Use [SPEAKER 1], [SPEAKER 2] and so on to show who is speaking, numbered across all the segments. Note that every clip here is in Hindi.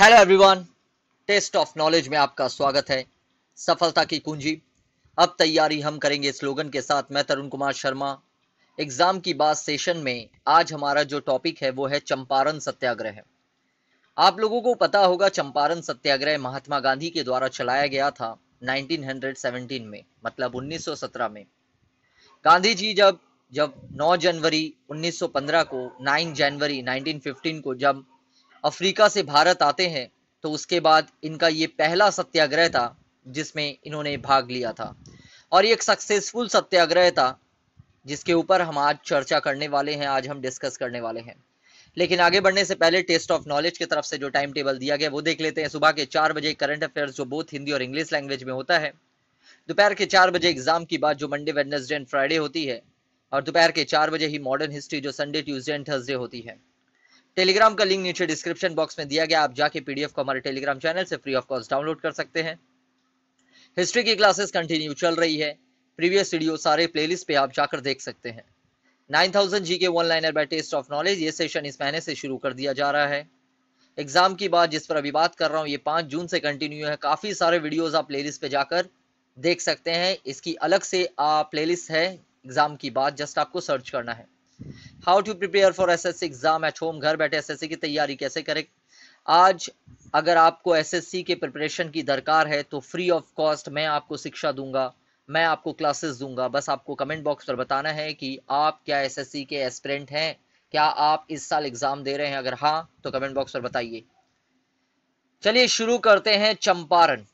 [SPEAKER 1] Hello everyone test of knowledge में आपका स्वागत है सफलता की कुंजी अब तैयारी हम करेंगे स्लोगन के साथ मैं तरुण कुमार शर्मा एग्जाम की बात सेशन में आज हमारा जो टॉपिक है वो है चंपारण सत्याग्रह आप लोगों को पता होगा चंपारण सत्याग्रह महात्मा गांधी के द्वारा चलाया गया था 1917 में मतलब 1917 में गांधी जी जब जब 9 जनवरी 1915 को 9 जनवरी 1915 को जब अफ्रीका से भारत आते हैं तो उसके बाद इनका ये पहला सत्याग्रह था जिसमें इन्होंने भाग लिया था और ये एक सक्सेसफुल सत्याग्रह था जिसके ऊपर हम आज चर्चा करने वाले हैं आज हम डिस्कस करने वाले हैं लेकिन आगे बढ़ने से पहले टेस्ट ऑफ नॉलेज की तरफ से जो टाइम टेबल दिया गया वो देख लेते हैं सुबह के चार बजे करंट अफेयर्स जो बोथ हिंदी और इंग्लिश लैंग्वेज में होता है दोपहर के चार बजे एग्जाम की बात जो मंडे वेडनेसडे एंड फ्राइडे होती है और दोपहर के चार बजे ही मॉडर्न हिस्ट्री जो संडे ट्यूजडे एंड थर्सडे होती है टेलीग्राम का लिंक नीचे डिस्क्रिप्शन बॉक्स में दिया गया आप जाके पीडीएफ को हमारे टेलीग्राम चैनल से फ्री ऑफ कॉस्ट डाउनलोड कर सकते हैं हिस्ट्री की क्लासेस कंटिन्यू चल रही है प्रीवियस वीडियो सारे प्लेलिस्ट पे आप जाकर देख सकते हैं 9000 के one liner by test of knowledge ये सेशन इस महीने से शुरू कर दिया जा रहा है एग्जाम की बात जिस पर अभी बात कर रहा हूँ ये पाँच जून से कंटिन्यू है काफ़ी सारे वीडियोस आप प्लेलिस्ट पे जाकर देख सकते हैं इसकी अलग से प्लेलिस्ट है एग्जाम की बात जस्ट आपको सर्च करना है how to prepare for s s exam at home घर बैठे एस की तैयारी कैसे करें आज अगर आपको सी के प्रिपरेशन की दरकार है तो फ्री ऑफ कॉस्ट मैं आपको शिक्षा दूंगा मैं आपको क्लासेस दूंगा बस आपको कमेंट बॉक्स पर बताना है कि आप क्या सी के एस्परेंट हैं क्या आप इस साल एग्जाम दे रहे हैं अगर हाँ तो कमेंट बॉक्स पर बताइए चलिए शुरू करते हैं चंपारण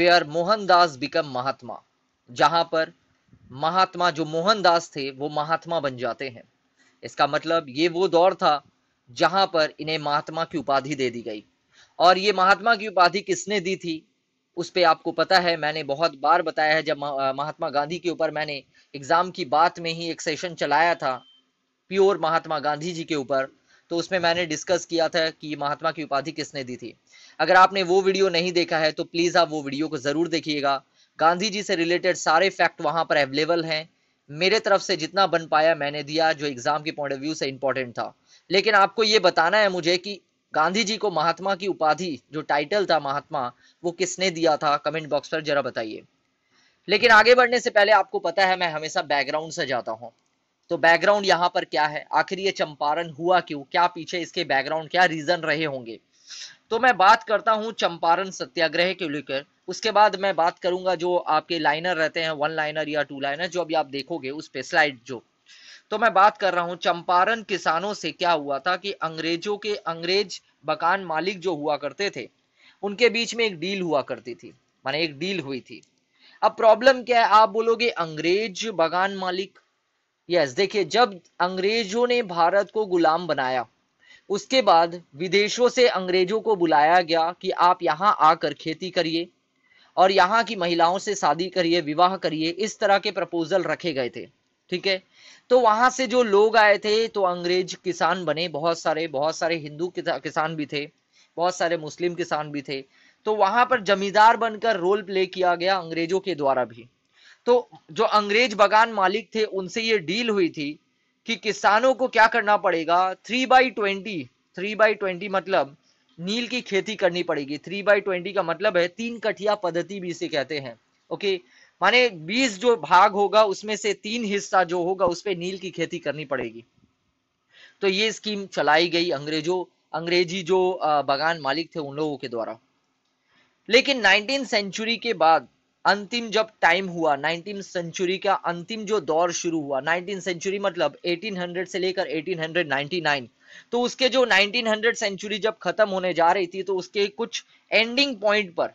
[SPEAKER 1] वेयर मोहनदास बिकम महात्मा जहां पर महात्मा जो मोहनदास थे वो महात्मा बन जाते हैं इसका मतलब ये वो दौर था जहां पर इन्हें महात्मा की उपाधि दे दी गई और ये महात्मा की उपाधि किसने दी थी उस पर आपको पता है मैंने बहुत बार बताया है जब महात्मा गांधी के ऊपर मैंने एग्जाम की बात में ही एक सेशन चलाया था प्योर महात्मा गांधी जी के ऊपर तो उसमें मैंने डिस्कस किया था कि महात्मा की उपाधि किसने दी थी अगर आपने वो वीडियो नहीं देखा है तो प्लीज़ आप वो वीडियो को ज़रूर देखिएगा गांधी जी से रिलेटेड सारे फैक्ट वहां पर अवेलेबल हैं मेरे तरफ से जितना बन पाया मैंने दिया जो एग्जाम के पॉइंट ऑफ व्यू से इंपॉर्टेंट था लेकिन आपको ये बताना है मुझे कि गांधी जी को महात्मा की उपाधि जो टाइटल था महात्मा वो किसने दिया था कमेंट बॉक्स पर जरा बताइए लेकिन आगे बढ़ने से पहले आपको पता है मैं हमेशा बैकग्राउंड से जाता हूँ तो बैकग्राउंड यहाँ पर क्या है आखिर ये चंपारण हुआ क्यों क्या पीछे इसके बैकग्राउंड क्या रीजन रहे होंगे तो मैं बात करता हूँ चंपारण सत्याग्रह के लेकर उसके बाद मैं बात करूंगा जो आपके लाइनर रहते हैं वन लाइनर या टू लाइनर जो अभी आप देखोगे उस पे स्लाइड जो तो मैं बात कर रहा हूं चंपारण किसानों से क्या हुआ था कि अंग्रेजों के अंग्रेज बकान मालिक जो हुआ करते थे उनके बीच में एक डील हुआ करती थी माने एक डील हुई थी अब प्रॉब्लम क्या है आप बोलोगे अंग्रेज बगान मालिक यस देखिए जब अंग्रेजों ने भारत को गुलाम बनाया उसके बाद विदेशों से अंग्रेजों को बुलाया गया कि आप यहां आकर खेती करिए और यहाँ की महिलाओं से शादी करिए विवाह करिए इस तरह के प्रपोजल रखे गए थे ठीक है तो वहां से जो लोग आए थे तो अंग्रेज किसान बने बहुत सारे बहुत सारे हिंदू किसान भी थे बहुत सारे मुस्लिम किसान भी थे तो वहां पर जमींदार बनकर रोल प्ले किया गया अंग्रेजों के द्वारा भी तो जो अंग्रेज बगान मालिक थे उनसे ये डील हुई थी कि किसानों को क्या करना पड़ेगा three by twenty three by twenty मतलब नील की खेती करनी पड़ेगी थ्री बाई ट्वेंटी का मतलब है तीन कठिया पद्धति भी इसे कहते हैं ओके माने बीस जो भाग होगा उसमें से तीन हिस्सा जो होगा उस पर नील की खेती करनी पड़ेगी तो ये स्कीम चलाई गई अंग्रेजों अंग्रेजी जो बागान मालिक थे उन लोगों के द्वारा लेकिन नाइनटीन सेंचुरी के बाद अंतिम जब टाइम हुआ नाइनटीन सेंचुरी का अंतिम जो दौर शुरू हुआ नाइनटीन सेंचुरी मतलब 1800 से लेकर 1899 तो उसके जो 1900 सेंचुरी जब खत्म होने जा रही थी तो उसके कुछ एंडिंग पॉइंट पर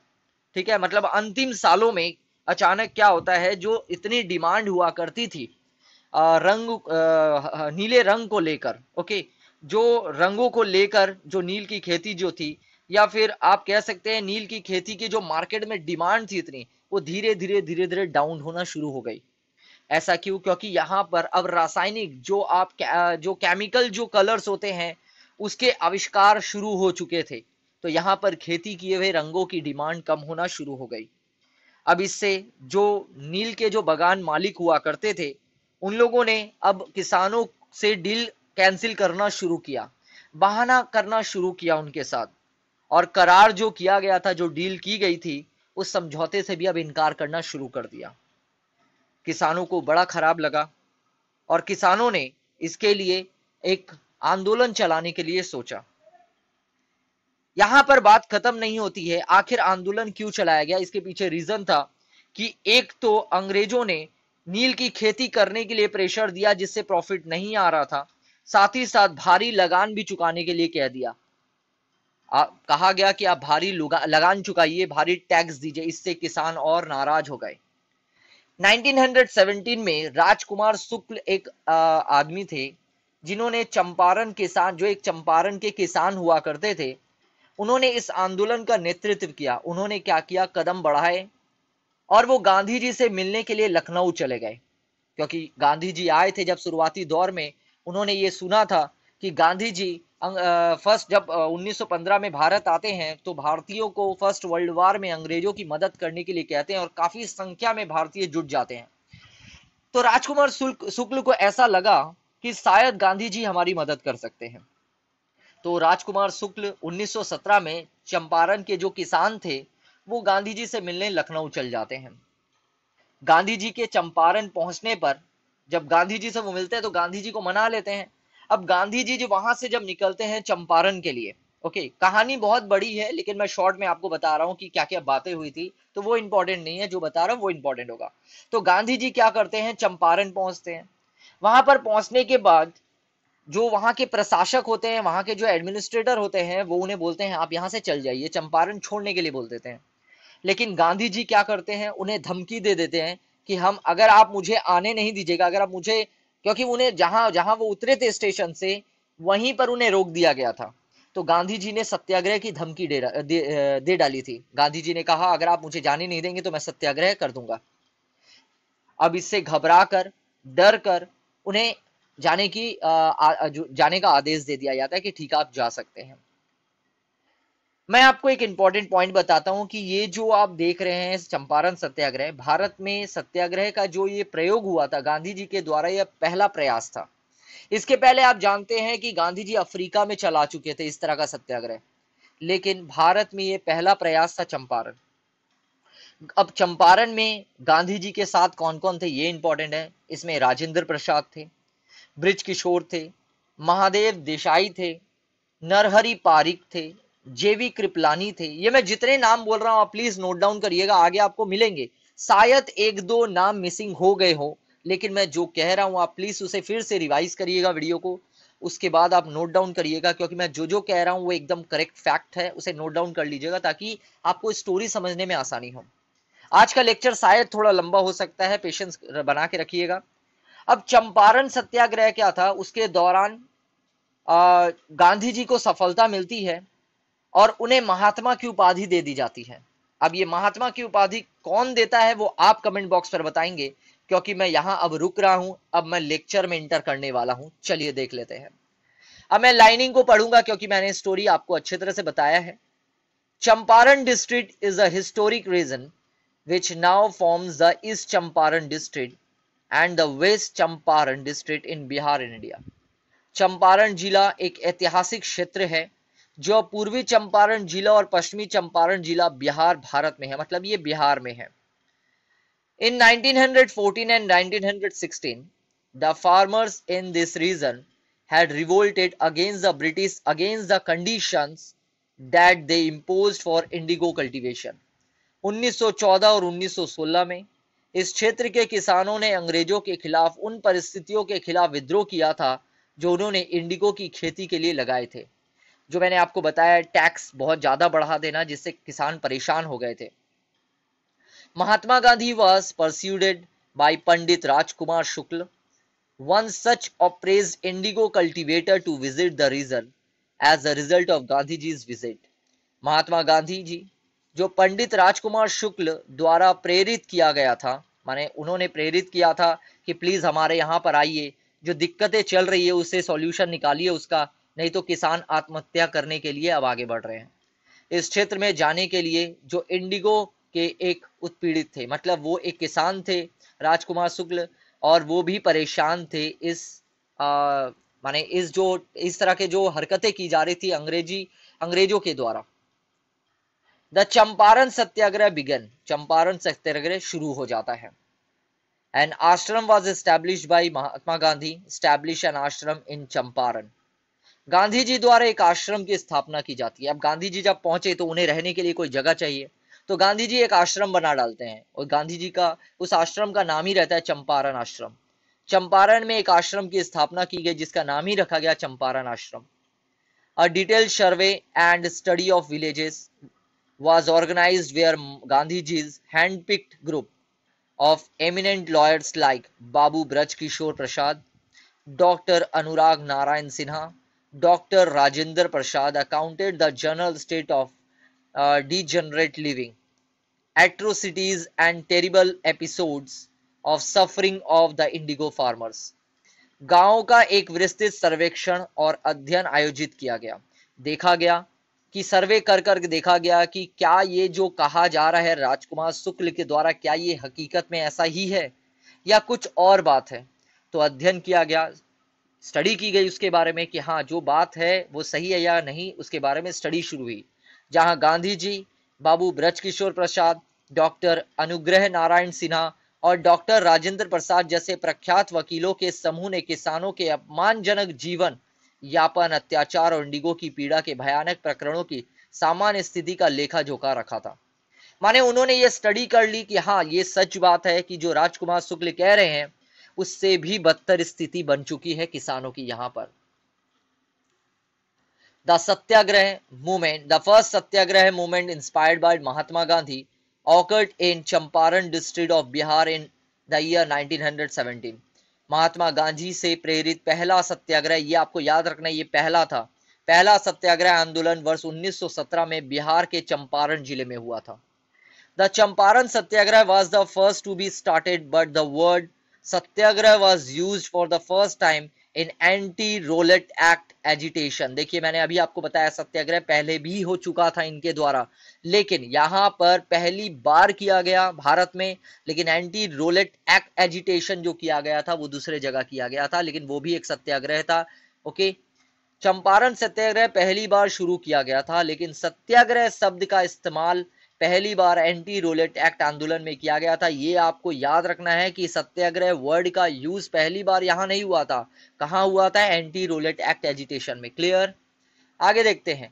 [SPEAKER 1] ठीक है मतलब अंतिम सालों में अचानक क्या होता है जो इतनी डिमांड हुआ करती थी आ, रंग आ, नीले रंग को लेकर ओके जो रंगों को लेकर जो नील की खेती जो थी या फिर आप कह सकते हैं नील की खेती की जो मार्केट में डिमांड थी इतनी वो धीरे धीरे धीरे धीरे डाउन होना शुरू हो गई ऐसा क्यों क्योंकि यहाँ पर अब रासायनिक जो आप जो केमिकल जो कलर्स होते हैं उसके आविष्कार शुरू हो चुके थे तो यहाँ पर खेती किए हुए रंगों की डिमांड कम होना शुरू हो गई अब इससे जो नील के जो बगान मालिक हुआ करते थे उन लोगों ने अब किसानों से डील कैंसिल करना शुरू किया बहाना करना शुरू किया उनके साथ और करार जो किया गया था जो डील की गई थी उस समझौते से भी अब इनकार करना शुरू कर दिया किसानों को बड़ा खराब लगा और किसानों ने इसके लिए एक आंदोलन चलाने के लिए सोचा यहां पर बात खत्म नहीं होती है आखिर आंदोलन क्यों चलाया गया इसके पीछे रीजन था कि एक तो अंग्रेजों ने नील की खेती करने के लिए प्रेशर दिया जिससे प्रॉफिट नहीं आ रहा था साथ ही साथ भारी लगान भी चुकाने के लिए कह दिया आ, कहा गया कि आप भारी लगान चुकाइए भारी टैक्स दीजिए इससे किसान और नाराज हो गए 1917 में राजकुमार शुक्ल एक आदमी थे जिन्होंने चंपारण किसान जो एक चंपारण के किसान हुआ करते थे उन्होंने इस आंदोलन का नेतृत्व किया उन्होंने क्या किया कदम बढ़ाए और वो गांधी जी से मिलने के लिए लखनऊ चले गए क्योंकि गांधी जी आए थे जब शुरुआती दौर में उन्होंने ये सुना था कि गांधी जी फर्स्ट जब 1915 में भारत आते हैं तो भारतीयों को फर्स्ट वर्ल्ड वार में अंग्रेजों की मदद करने के लिए कहते हैं और काफी संख्या में भारतीय जुट जाते हैं तो राजकुमार शुक्ल को ऐसा लगा कि शायद गांधी जी हमारी मदद कर सकते हैं तो राजकुमार शुक्ल 1917 में चंपारण के जो किसान थे वो गांधी जी से मिलने लखनऊ चल जाते हैं गांधी जी के चंपारण पहुंचने पर जब गांधी जी से वो मिलते हैं तो गांधी जी को मना लेते हैं अब गांधी जी जो वहां से जब निकलते हैं चंपारण के लिए ओके okay, कहानी बहुत बड़ी है लेकिन मैं शॉर्ट में आपको बता रहा हूँ कि क्या क्या बातें हुई थी तो वो इंपॉर्टेंट नहीं है जो बता रहा हूँ वो इंपॉर्टेंट होगा तो गांधी जी क्या करते हैं चंपारण पहुंचते हैं वहां पर पहुंचने के बाद जो वहां के प्रशासक होते हैं वहां के जो एडमिनिस्ट्रेटर होते हैं वो उन्हें बोलते हैं आप यहाँ से चल जाइए चंपारण छोड़ने के लिए बोल देते हैं लेकिन गांधी जी क्या करते हैं उन्हें धमकी दे देते हैं कि हम अगर आप मुझे आने नहीं दीजिएगा अगर आप मुझे क्योंकि उन्हें जहां जहां वो उतरे थे स्टेशन से वहीं पर उन्हें रोक दिया गया था तो गांधी जी ने सत्याग्रह की धमकी दे, दे, डाली थी गांधी जी ने कहा अगर आप मुझे जाने नहीं देंगे तो मैं सत्याग्रह कर दूंगा अब इससे घबरा कर डर कर उन्हें जाने की आ, आ, जाने का आदेश दे दिया जाता है कि ठीक आप जा सकते हैं मैं आपको एक इंपॉर्टेंट पॉइंट बताता हूं कि ये जो आप देख रहे हैं चंपारण सत्याग्रह भारत में सत्याग्रह का जो ये प्रयोग हुआ था गांधी जी के द्वारा यह पहला प्रयास था इसके पहले आप जानते हैं कि गांधी जी अफ्रीका में चला चुके थे इस तरह का सत्याग्रह लेकिन भारत में ये पहला प्रयास था चंपारण अब चंपारण में गांधी जी के साथ कौन कौन थे ये इंपॉर्टेंट है इसमें राजेंद्र प्रसाद थे ब्रिज किशोर थे महादेव देसाई थे नरहरी पारिक थे जेवी कृपलानी थे ये मैं जितने नाम बोल रहा हूँ आप प्लीज नोट डाउन करिएगा आगे आपको मिलेंगे शायद एक दो नाम मिसिंग हो गए हो लेकिन मैं जो कह रहा हूँ आप प्लीज उसे फिर से रिवाइज करिएगा वीडियो को उसके बाद आप नोट डाउन करिएगा क्योंकि मैं जो जो कह रहा हूँ वो एकदम करेक्ट फैक्ट है उसे नोट डाउन कर लीजिएगा ताकि आपको स्टोरी समझने में आसानी हो आज का लेक्चर शायद थोड़ा लंबा हो सकता है पेशेंस बना के रखिएगा अब चंपारण सत्याग्रह क्या था उसके दौरान गांधी जी को सफलता मिलती है और उन्हें महात्मा की उपाधि दे दी जाती है अब ये महात्मा की उपाधि कौन देता है वो आप कमेंट बॉक्स पर बताएंगे क्योंकि मैं यहां अब रुक रहा हूं अब मैं लेक्चर में इंटर करने वाला हूं चलिए देख लेते हैं अब मैं लाइनिंग को पढ़ूंगा क्योंकि मैंने स्टोरी आपको अच्छे तरह से बताया है Champaran district is a historic region which now form the east Champaran district and the west Champaran district in Bihar in India Champaran जिला एक ऐतिहासिक क्षेत्र है जो पूर्वी चंपारण जिला और पश्चिमी चंपारण जिला बिहार भारत में है मतलब ये बिहार में है in 1914 and 1916, the farmers in this region had revolted against the British against the conditions that they impose for indigo cultivation 1914 और 1916 में इस क्षेत्र के किसानों ने अंग्रेजों के खिलाफ उन परिस्थितियों के खिलाफ विद्रोह किया था जो उन्होंने इंडिगो की खेती के लिए लगाए थे जो मैंने आपको बताया टैक्स बहुत ज्यादा बढ़ा देना जिससे किसान परेशान हो गए थे Mahatma Gandhi was persuaded Pandit Rajkumar Shukla one such ऑपरेज indigo cultivator to visit the region as a result of Gandhi Gandhiji's visit Mahatma Gandhi ji जो पंडित राजकुमार शुक्ल द्वारा प्रेरित किया गया था माने उन्होंने प्रेरित किया था कि प्लीज हमारे यहाँ पर आइए जो दिक्कतें चल रही है उसे सॉल्यूशन निकालिए उसका नहीं तो किसान आत्महत्या करने के लिए अब आगे बढ़ रहे हैं इस क्षेत्र में जाने के लिए जो इंडिगो के एक उत्पीड़ित थे मतलब वो एक किसान थे राजकुमार शुक्ल और वो भी परेशान थे इस माने इस जो इस तरह के जो हरकतें की जा रही थी अंग्रेजी अंग्रेजों के द्वारा द चंपारण सत्याग्रह बिगन चंपारण सत्याग्रह शुरू हो जाता है an ashram was establish by Mahatma Gandhi establish an ashram in Champaran Gandhi जी द्वारा एक आश्रम की स्थापना की जाती है अब गांधी जी जब पहुंचे तो उन्हें रहने के लिए कोई जगह चाहिए तो गांधी जी एक आश्रम बना डालते हैं और गांधी जी का उस आश्रम का नाम ही रहता है चंपारण आश्रम चंपारण में एक आश्रम की स्थापना की गई जिसका नाम ही रखा गया Champaran ashram a detail survey and study of villages organise where Gandhi ji's handpicked group of eminent lawyers like Babu Braj Kishore Prasad doctor Anurag Narayan Sinha doctor Rajendra Prasad accounted the general state of degenerate living atrocities and terrible episodes of suffering of the indigo farmers गाँव का एक विस्तृत सर्वेक्षण और अध्ययन आयोजित किया गया देखा गया कि सर्वे कर कर देखा गया कि क्या ये जो कहा जा रहा है राजकुमार शुक्ल के द्वारा क्या ये हकीकत में ऐसा ही है या कुछ और बात है तो अध्ययन किया गया स्टडी की गई उसके बारे में कि हाँ जो बात है वो सही है या नहीं उसके बारे में स्टडी शुरू हुई जहाँ गांधी जी बाबू ब्रजकिशोर प्रसाद डॉक्टर अनुग्रह नारायण सिन्हा और डॉक्टर राजेंद्र प्रसाद जैसे प्रख्यात वकीलों के समूह ने किसानों के अपमानजनक जीवन यापन अत्याचार और इंडिगो की पीड़ा के भयानक प्रकरणों की सामान्य स्थिति का लेखा जोखा रखा था माने उन्होंने ये स्टडी कर ली कि हाँ ये सच बात है कि जो राजकुमार शुक्ल कह रहे हैं उससे भी बदतर स्थिति बन चुकी है किसानों की यहां पर the Satyagraha movement the first Satyagraha movement inspired by Mahatma Gandhi occurred in Champaran district of Bihar in the year 1917 Mahatma Gandhi से प्रेरित पहला सत्याग्रह ये आपको याद रखना है ये पहला था पहला सत्याग्रह आंदोलन वर्ष 1917 में बिहार के चंपारण जिले में हुआ था the Champaran Satyagraha was the first to be started but the word Satyagraha was use for the first time in anti Rowlatt act agitation देखिए मैंने अभी आपको बताया सत्याग्रह पहले भी हो चुका था इनके द्वारा लेकिन यहाँ पर पहली बार किया गया भारत में लेकिन एंटी रोलेट एक्ट एजिटेशन जो किया गया था वो दूसरे जगह किया गया था लेकिन वो भी एक सत्याग्रह था ओके चंपारण सत्याग्रह पहली बार शुरू किया गया था लेकिन सत्याग्रह शब्द का इस्तेमाल पहली बार एंटी रोलेट एक्ट आंदोलन में किया गया था ये आपको याद रखना है कि सत्याग्रह वर्ड का यूज पहली बार यहाँ नहीं हुआ था कहाँ हुआ था एंटी रोलेट एक्ट एजिटेशन में क्लियर आगे देखते हैं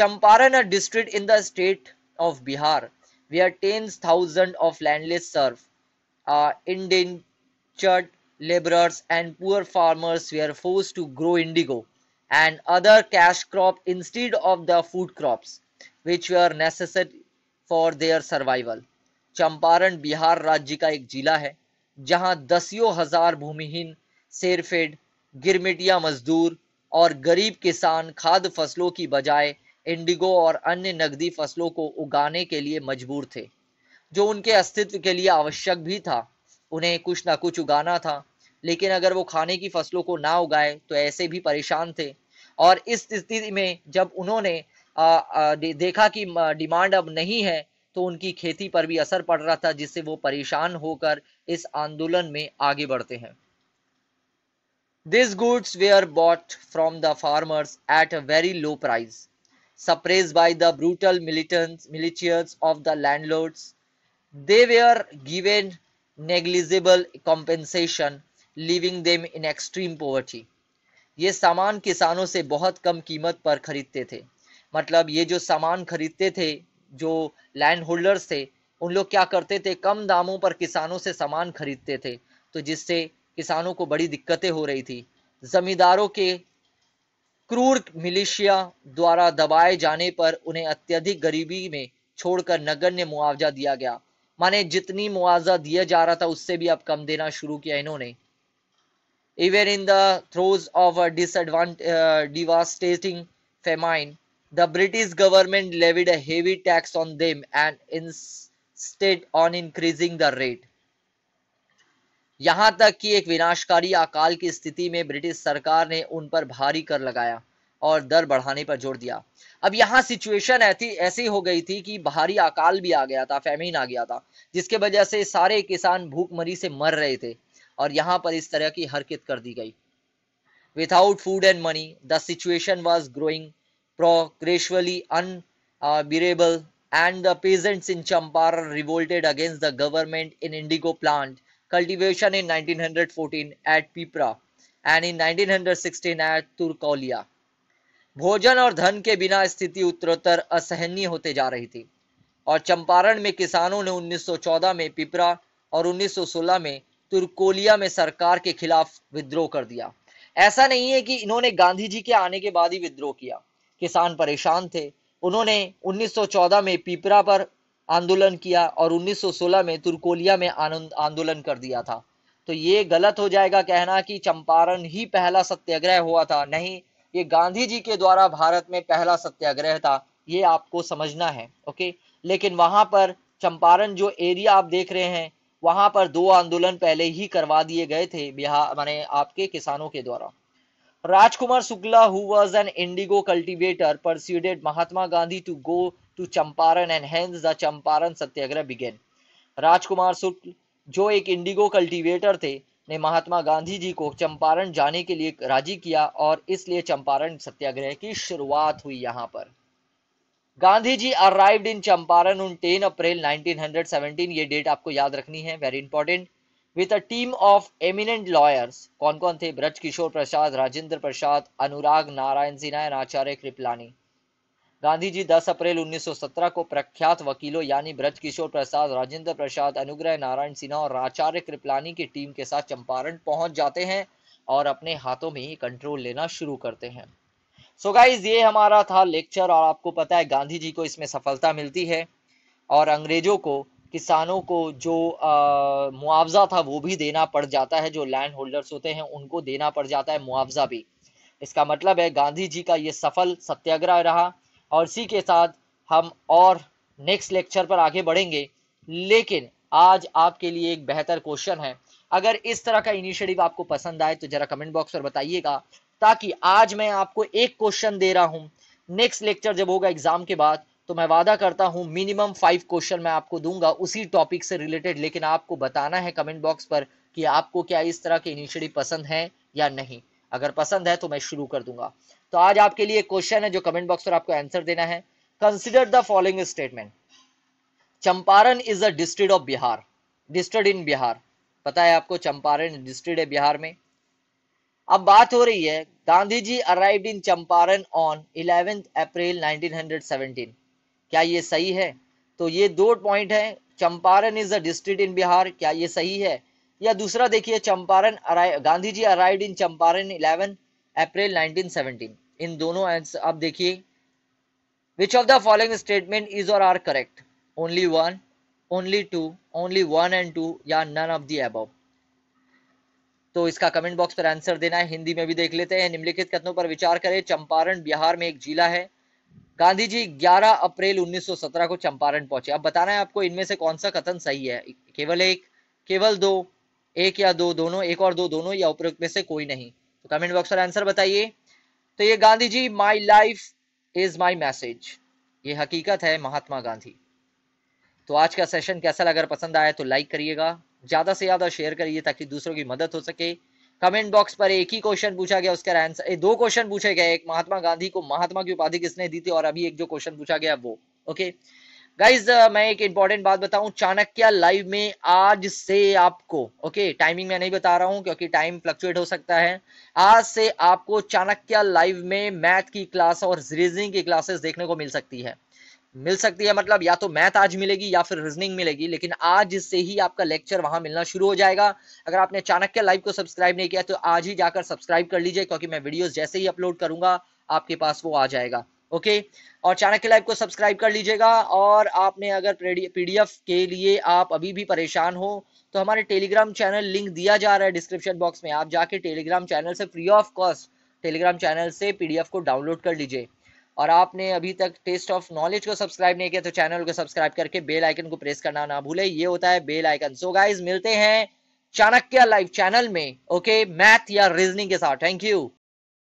[SPEAKER 1] Champaran district in the state of Bihar are ten thousand of landless serve labour and poor farmers we are force to grow indigo and other cash crop instead of the food crop which were necessary for their survival Champaran Bihar राज्य का एक जिला है जहां दसियों हजार भूमिहीन सेरफेड गिरमिटिया मजदूर और गरीब किसान खाद्य फसलों की बजाय इंडिगो और अन्य नकदी फसलों को उगाने के लिए मजबूर थे जो उनके अस्तित्व के लिए आवश्यक भी था उन्हें कुछ ना कुछ उगाना था लेकिन अगर वो खाने की फसलों को ना उगाए तो ऐसे भी परेशान थे और इस स्थिति में जब उन्होंने देखा कि डिमांड अब नहीं है तो उनकी खेती पर भी असर पड़ रहा था जिससे वो परेशान होकर इस आंदोलन में आगे बढ़ते हैं this goods were bought from the farmers at a very low price suppress by the brutal militant militias of the landlords they were given negligible compensation living them in extreme poverty ये सामान किसानों से बहुत कम कीमत पर खरीदते थे मतलब ये जो सामान खरीदते थे जो लैंड होल्डर्स थे उन लोग क्या करते थे कम दामों पर किसानों से सामान खरीदते थे तो जिससे किसानों को बड़ी दिक्कतें हो रही थी जमींदारों के क्रूर मिलिशिया द्वारा दबाए जाने पर उन्हें अत्यधिक गरीबी में छोड़कर नगण्य मुआवजा दिया गया माने जितनी मुआवजा दिया जा रहा था उससे भी अब कम देना शुरू किया इन्होंने even in the throes of डिसएडवांट devastating famine The British government levied a heavy tax on them and insisted on increasing the rate. यहाँ तक कि एक विनाशकारी अकाल की स्थिति में ब्रिटिश सरकार ने उन पर भारी कर लगाया और दर बढ़ाने पर जोर दिया अब यहाँ सिचुएशन ऐसी हो गई थी कि भारी अकाल भी आ गया था फैमिन आ गया था जिसके वजह से सारे किसान भूखमरी से मर रहे थे और यहाँ पर इस तरह की हरकत कर दी गई without food and money the situation was growing progressively unbearable and the peasants in Champaran revolted against the government in indigo plant cultivation in 1914 at Pipra and in 1916 at Turkolia. भोजन और धन के बिना स्थिति उत्तरोत्तर असहनीय होते जा रही थी और चंपारण में किसानों ने 1914 में पिपरा और 1916 में तुर्कोलिया में सरकार के खिलाफ विद्रोह कर दिया ऐसा नहीं है कि इन्होंने गांधी जी के आने के बाद ही विद्रोह किया किसान परेशान थे उन्होंने 1914 में पीपरा पर आंदोलन किया और 1916 में तुर्कोलिया में आंदोलन कर दिया था तो ये गलत हो जाएगा कहना कि चंपारण ही पहला सत्याग्रह हुआ था नहीं ये गांधी जी के द्वारा भारत में पहला सत्याग्रह था ये आपको समझना है ओके लेकिन वहां पर चंपारण जो एरिया आप देख रहे हैं वहां पर दो आंदोलन पहले ही करवा दिए गए थे बिहार माने आपके किसानों के द्वारा Rajkumar Sukla, who was an indigo cultivator, persuaded Mahatma Gandhi to go to Champaran and hence the Champaran Satyagrah began. राजकुमार शुक्ल जो एक इंडिगो कल्टीवेटर थे ने महात्मा गांधी जी को चंपारण जाने के लिए राजी किया और इसलिए चंपारण सत्याग्रह की शुरुआत हुई यहां पर Gandhi ji arrived in Champaran on 10 अप्रैल 1917 ये डेट आपको याद रखनी है very important with a team of eminent lawyers कौन कौन थे ब्रज किशोर प्रसाद राजेंद्र प्रसाद अनुराग नारायण सिन्हा एंड आचार्य कृपलानी गांधी जी 10 अप्रैल 1917 को प्रख्यात वकीलों यानी ब्रज किशोर प्रसाद राजेंद्र प्रसाद अनुग्रह नारायण सिन्हा और आचार्य कृपलानी की टीम के साथ चंपारण पहुंच जाते हैं और अपने हाथों में ही कंट्रोल लेना शुरू करते हैं सो so गाइज ये हमारा था लेक्चर और आपको पता है गांधी जी को इसमें सफलता मिलती है और अंग्रेजों को किसानों को जो मुआवजा था वो भी देना पड़ जाता है जो लैंड होल्डर्स होते हैं उनको देना पड़ जाता है मुआवजा भी इसका मतलब है गांधी जी का ये सफल सत्याग्रह रहा और इसी के साथ हम और नेक्स्ट लेक्चर पर आगे बढ़ेंगे लेकिन आज आपके लिए एक बेहतर क्वेश्चन है अगर इस तरह का इनिशिएटिव आपको पसंद आए तो जरा कमेंट बॉक्स पर बताइएगा ताकि आज मैं आपको एक क्वेश्चन दे रहा हूं नेक्स्ट लेक्चर जब होगा एग्जाम के बाद तो मैं वादा करता हूं मिनिमम फाइव क्वेश्चन मैं आपको दूंगा उसी टॉपिक से रिलेटेड लेकिन आपको बताना है कमेंट बॉक्स पर कि आपको क्या इस तरह के इनिशियटिव पसंद है या नहीं अगर पसंद है तो मैं शुरू कर दूंगा तो आज आपके लिए क्वेश्चन है जो कमेंट बॉक्स पर आपको आंसर देना है consider the following statement Champaran is a district of Bihar district in Bihar पता है आपको चंपारण डिस्ट्रिक्ट है बिहार में अब बात हो रही है Gandhi ji arrive in Champaran on eleventh April 1917 क्या ये सही है तो ये दो पॉइंट है Champaran is a district in Bihar क्या ये सही है या दूसरा देखिए Champaran Gandhi ji arrived in Champaran eleven April 1917 इन दोनों अब देखिए which of the following statement is और are correct only one only two only one and two या नन ऑफ दी अब तो इसका कमेंट बॉक्स पर आंसर देना है हिंदी में भी देख लेते हैं निम्नलिखित कथनों पर विचार करें चंपारण बिहार में एक जिला है गांधी जी 11 अप्रैल 1917 को चंपारण पहुंचे अब बताना है आपको इनमें से कौन सा कथन सही है केवल एक केवल दो एक या दो दोनों एक और दो दोनों या उपयुक्त में से कोई नहीं तो कमेंट बॉक्स पर आंसर बताइए तो ये Gandhi ji my life is my message ये हकीकत है महात्मा गांधी तो आज का सेशन कैसा लगा पसंद आया तो लाइक करिएगा ज़्यादा से ज़्यादा शेयर करिए ताकि दूसरों की मदद हो सके कमेंट बॉक्स पर एक ही क्वेश्चन पूछा गया उसका आंसर दो क्वेश्चन पूछे गए एक महात्मा गांधी को महात्मा की उपाधि किसने दी थी और अभी एक जो क्वेश्चन पूछा गया वो ओके गाइज मैं एक इंपॉर्टेंट बात बताऊं चाणक्य लाइव में आज से आपको ओके okay, टाइमिंग मैं नहीं बता रहा हूं क्योंकि टाइम फ्लक्चुएट हो सकता है आज से आपको चाणक्य लाइव में मैथ की क्लास और रीजनिंग की क्लासेस देखने को मिल सकती है मिल सकती है मतलब या तो मैथ आज मिलेगी या फिर रीजनिंग मिलेगी लेकिन आज से ही आपका लेक्चर वहां मिलना शुरू हो जाएगा अगर आपने चाणक्य लाइव को सब्सक्राइब नहीं किया तो आज ही जाकर सब्सक्राइब कर लीजिए क्योंकि मैं वीडियोस जैसे ही अपलोड करूंगा आपके पास वो आ जाएगा ओके और चाणक्य लाइव को सब्सक्राइब कर लीजिएगा और आपने अगर पीडीएफ के लिए आप अभी भी परेशान हो तो हमारे टेलीग्राम चैनल लिंक दिया जा रहा है डिस्क्रिप्शन बॉक्स में आप जाके टेलीग्राम चैनल से free of cost Telegram channel से पीडीएफ को डाउनलोड कर लीजिए और आपने अभी तक टेस्ट ऑफ नॉलेज को सब्सक्राइब नहीं किया तो चैनल को सब्सक्राइब करके बेल आइकन को प्रेस करना ना भूले ये होता है बेल आइकन सो गाइज मिलते हैं चाणक्य लाइव चैनल में ओके मैथ या रीजनिंग के साथ थैंक यू